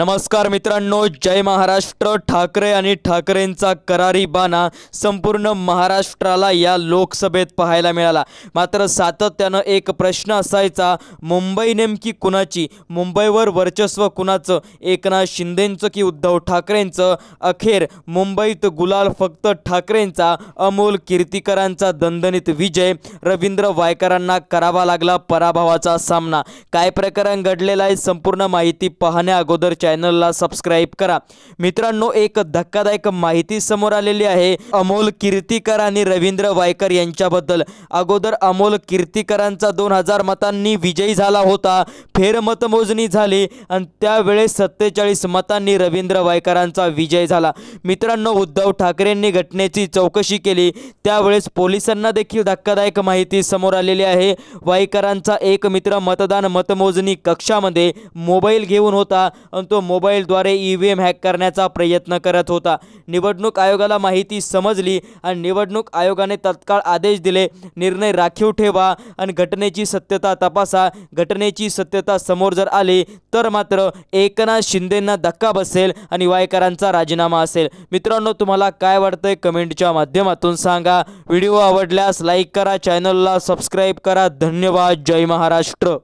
नमस्कार मित्रांनो जय महाराष्ट्र ठाकरे आणि ठाकरेंचा करारी बाणा संपूर्ण महाराष्ट्राला या लोकसभेत पाहायला मिळाला मात्र सातत्यानं एक प्रश्न असायचा मुंबई नेमकी कुणाची मुंबईवर वर्चस्व कुणाचं एकनाथ शिंदेंचं की उद्धव ठाकरेंचं अखेर मुंबईत गुलाल फक्त ठाकरेंचा अमोल कीर्तिकरांचा दणदणीत विजय रवींद्र वायकरांना करावा लागला पराभवाचा सामना काय प्रकरण घडलेला आहे संपूर्ण माहिती पाहण्या अगोदरच्या चॅनलला सबस्क्राईब करा मित्रांनो एक धक्कादायक माहिती समोर आलेली आहे अमोल कीर्तीकर आणि रवींद्र वायकर यांच्याबद्दल अगोदर अमोल कीर्तीकरांचा दोन हजार मतांनी विजयी झाला होता फेरमतमोजणी झाली आणि त्यावेळेस सत्तेचाळीस मतांनी रवींद्र वायकरांचा विजय झाला मित्रांनो उद्धव ठाकरेंनी घटनेची चौकशी केली त्यावेळेस पोलिसांना देखील धक्कादायक माहिती समोर आलेली आहे वायकरांचा एक मित्र मतदान मतमोजणी कक्षामध्ये मोबाईल घेऊन होता आणि तो मोबाईलद्वारे ई एम हॅक करण्याचा प्रयत्न करत होता निवडणूक आयोगाला माहिती समजली आणि निवडणूक आयोगाने तत्काळ आदेश दिले निर्णय राखीव ठेवा आणि घटनेची सत्यता तपासा घटनेची सत्यता समोर जर आली तर मात्र एकनाथ शिंदेंना धक्का बसेल आणि वायकरांचा राजीनामा असेल मित्रांनो तुम्हाला काय वाटतंय कमेंटच्या माध्यमातून सांगा व्हिडिओ आवडल्यास लाईक करा चॅनलला सबस्क्राईब करा धन्यवाद जय महाराष्ट्र